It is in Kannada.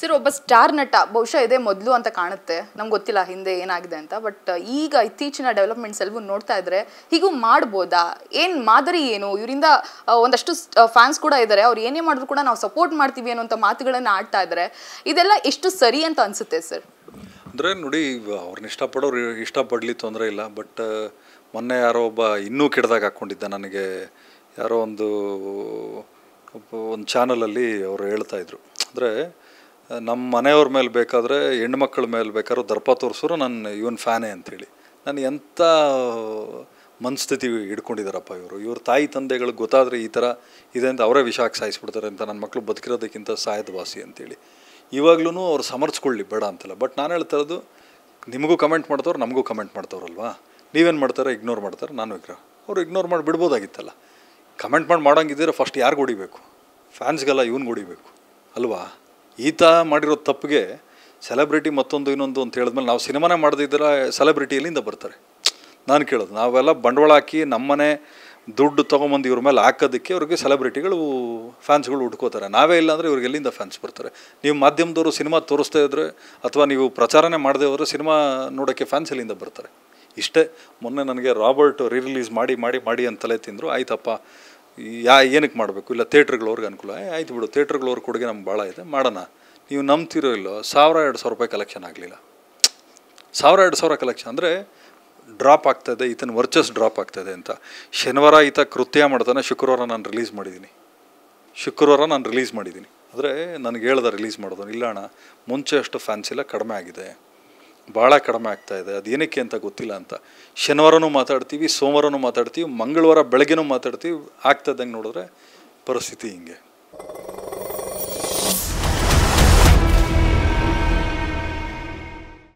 ಸರ್ ಒಬ್ಬ ಸ್ಟಾರ್ ನಟ ಬಹುಶಃ ಇದೇ ಮೊದಲು ಅಂತ ಕಾಣುತ್ತೆ ನಮ್ಗೆ ಗೊತ್ತಿಲ್ಲ ಹಿಂದೆ ಏನಾಗಿದೆ ಅಂತ ಬಟ್ ಈಗ ಇತ್ತೀಚಿನ ಡೆವಲಪ್ಮೆಂಟ್ಸ್ ಎಲ್ಲವೂ ನೋಡ್ತಾ ಇದ್ರೆ ಹೀಗೂ ಮಾಡ್ಬೋದಾ ಏನು ಮಾದರಿ ಏನು ಇವರಿಂದ ಒಂದಷ್ಟು ಫ್ಯಾನ್ಸ್ ಕೂಡ ಇದ್ದಾರೆ ಅವ್ರು ಏನೇ ಮಾಡಿದ್ರು ಕೂಡ ನಾವು ಸಪೋರ್ಟ್ ಮಾಡ್ತೀವಿ ಅನ್ನೋಂಥ ಮಾತುಗಳನ್ನು ಆಡ್ತಾ ಇದ್ದಾರೆ ಇದೆಲ್ಲ ಎಷ್ಟು ಸರಿ ಅಂತ ಅನಿಸುತ್ತೆ ಸರ್ ಅಂದರೆ ನೋಡಿ ಅವ್ರನ್ನ ಇಷ್ಟಪಡೋರು ಇಷ್ಟಪಡಲಿ ತೊಂದರೆ ಇಲ್ಲ ಬಟ್ ಮೊನ್ನೆ ಯಾರೋ ಒಬ್ಬ ಇನ್ನೂ ಕೆಡ್ದಾಗ ಹಾಕ್ಕೊಂಡಿದ್ದ ನನಗೆ ಯಾರೋ ಒಂದು ಒಂದು ಚಾನಲಲ್ಲಿ ಅವರು ಹೇಳ್ತಾಯಿದ್ರು ಅಂದರೆ ನಮ್ಮ ಮನೆಯವ್ರ ಮೇಲೆ ಬೇಕಾದರೆ ಹೆಣ್ಮಕ್ಳ ಮೇಲೆ ಬೇಕಾದ್ರೂ ದರ್ಪ ತೋರಿಸೋರು ನನ್ನ ಇವನ್ ಫ್ಯಾನೇ ಅಂಥೇಳಿ ನಾನು ಎಂಥ ಮನಸ್ಥಿತಿ ಹಿಡ್ಕೊಂಡಿದ್ದಾರಪ್ಪ ಇವರು ಇವ್ರ ತಾಯಿ ತಂದೆಗಳಿಗೆ ಗೊತ್ತಾದರೆ ಈ ಥರ ಇದೆ ಅಂತ ಅವರೇ ವಿಷಾಕ್ ಸಾಯಿಸ್ಬಿಡ್ತಾರೆ ಅಂತ ನನ್ನ ಮಕ್ಕಳು ಬದುಕಿರೋದಕ್ಕಿಂತ ಸಾಯದ ವಾಸಿ ಅಂತೇಳಿ ಇವಾಗ್ಲೂ ಅವ್ರು ಸಮರ್ಸ್ಕೊಳ್ಳಿ ಬೇಡ ಅಂತಲ್ಲ ಬಟ್ ನಾನು ಹೇಳ್ತಾ ನಿಮಗೂ ಕಮೆಂಟ್ ಮಾಡ್ತವ್ರು ನಮಗೂ ಕಮೆಂಟ್ ಮಾಡ್ತವ್ರಲ್ವಾ ನೀವೇನು ಮಾಡ್ತಾರೆ ಇಗ್ನೋರ್ ಮಾಡ್ತಾರೆ ನಾನು ವಿಗ್ರಹ ಅವ್ರು ಇಗ್ನೋರ್ ಮಾಡಿ ಬಿಡ್ಬೋದಾಗಿತ್ತಲ್ಲ ಕಮೆಂಟ್ ಮಾಡಿ ಮಾಡೋಂಗಿದ್ದರೆ ಫಸ್ಟ್ ಯಾರಿಗೆ ಹೊಡಿಬೇಕು ಫ್ಯಾನ್ಸ್ಗೆಲ್ಲ ಇವ್ನಿಗೆ ಹೊಡಿಬೇಕು ಅಲ್ವಾ ಈತ ಮಾಡಿರೋ ತಪ್ಪಿಗೆ ಸೆಲೆಬ್ರಿಟಿ ಮತ್ತೊಂದು ಇನ್ನೊಂದು ಅಂತ ಹೇಳಿದ್ಮೇಲೆ ನಾವು ಸಿನಿಮಾನೇ ಮಾಡದಿದ್ದರೆ ಸೆಲೆಬ್ರಿಟಿ ಎಲ್ಲಿಂದ ಬರ್ತಾರೆ ನಾನು ಕೇಳೋದು ನಾವೆಲ್ಲ ಬಂಡವಾಳ ಹಾಕಿ ನಮ್ಮನೆ ದುಡ್ಡು ತೊಗೊಂಬಂದು ಇವ್ರ ಮೇಲೆ ಹಾಕೋದಕ್ಕೆ ಅವ್ರಿಗೆ ಸೆಲೆಬ್ರಿಟಿಗಳು ಫ್ಯಾನ್ಸ್ಗಳು ಹುಡ್ಕೋತಾರೆ ನಾವೇ ಇಲ್ಲಾಂದರೆ ಇವ್ರಿಗೆ ಎಲ್ಲಿಂದ ಫ್ಯಾನ್ಸ್ ಬರ್ತಾರೆ ನೀವು ಮಾಧ್ಯಮದವರು ಸಿನಿಮಾ ತೋರಿಸ್ತಾ ಇದ್ರೆ ಅಥವಾ ನೀವು ಪ್ರಚಾರನೇ ಮಾಡದೇ ಹೋದರೆ ಸಿನಿಮಾ ನೋಡೋಕ್ಕೆ ಫ್ಯಾನ್ಸ್ ಎಲ್ಲಿಂದ ಬರ್ತಾರೆ ಇಷ್ಟೇ ಮೊನ್ನೆ ನನಗೆ ರಾಬರ್ಟ್ ರೀ ರಿಲೀಸ್ ಮಾಡಿ ಮಾಡಿ ಮಾಡಿ ಅಂತಲೇ ತಿಂದರು ಆಯ್ತಪ್ಪ ಯಾ ಏನಕ್ಕೆ ಮಾಡಬೇಕು ಇಲ್ಲ ಥೇಟ್ರ್ಗಳವ್ರಿಗೆ ಅನುಕೂಲ ಆಯ್ತು ಬಿಡು ಥೇಟ್ರ್ಗಳವ್ರಿಗೆ ಕೊಡುಗೆ ನಮ್ಗೆ ಭಾಳ ಇದೆ ಮಾಡೋಣ ನೀವು ನಂಬ್ತಿರೋ ಇಲ್ಲೋ ಸಾವಿರ ಎರಡು ಸಾವಿರ ರೂಪಾಯಿ ಕಲೆಕ್ಷನ್ ಆಗಲಿಲ್ಲ ಸಾವಿರ ಎರಡು ಸಾವಿರ ಕಲೆಕ್ಷನ್ ಅಂದರೆ ಡ್ರಾಪ್ ಆಗ್ತದೆ ಈತನ ವರ್ಚಸ್ ಡ್ರಾಪ್ ಆಗ್ತಾಯಿದೆ ಅಂತ ಶನಿವಾರ ಈತ ಕೃತ್ಯ ಮಾಡ್ತಾನೆ ಶುಕ್ರವಾರ ನಾನು ರಿಲೀಸ್ ಮಾಡಿದ್ದೀನಿ ಶುಕ್ರವಾರ ನಾನು ರಿಲೀಸ್ ಮಾಡಿದ್ದೀನಿ ಆದರೆ ನನಗೆ ಹೇಳ್ದೆ ರಿಲೀಸ್ ಮಾಡೋದು ಇಲ್ಲ ಅಣ್ಣ ಮುಂಚೆ ಅಷ್ಟು ಫ್ಯಾನ್ಸಿಲ್ಲ ಕಡಿಮೆ ಆಗಿದೆ ಭಾಳ ಕಡಿಮೆ ಆಗ್ತಾ ಇದೆ ಅದೇನಕ್ಕೆ ಅಂತ ಗೊತ್ತಿಲ್ಲ ಅಂತ ಶನಿವಾರನೂ ಮಾತಾಡ್ತೀವಿ ಸೋಮವಾರನೂ ಮಾತಾಡ್ತೀವಿ ಮಂಗಳವಾರ ಬೆಳಗ್ಗೆನೂ ಮಾತಾಡ್ತೀವಿ ಆಗ್ತದಂಗೆ ನೋಡಿದ್ರೆ ಪರಿಸ್ಥಿತಿ ಹಿಂಗೆ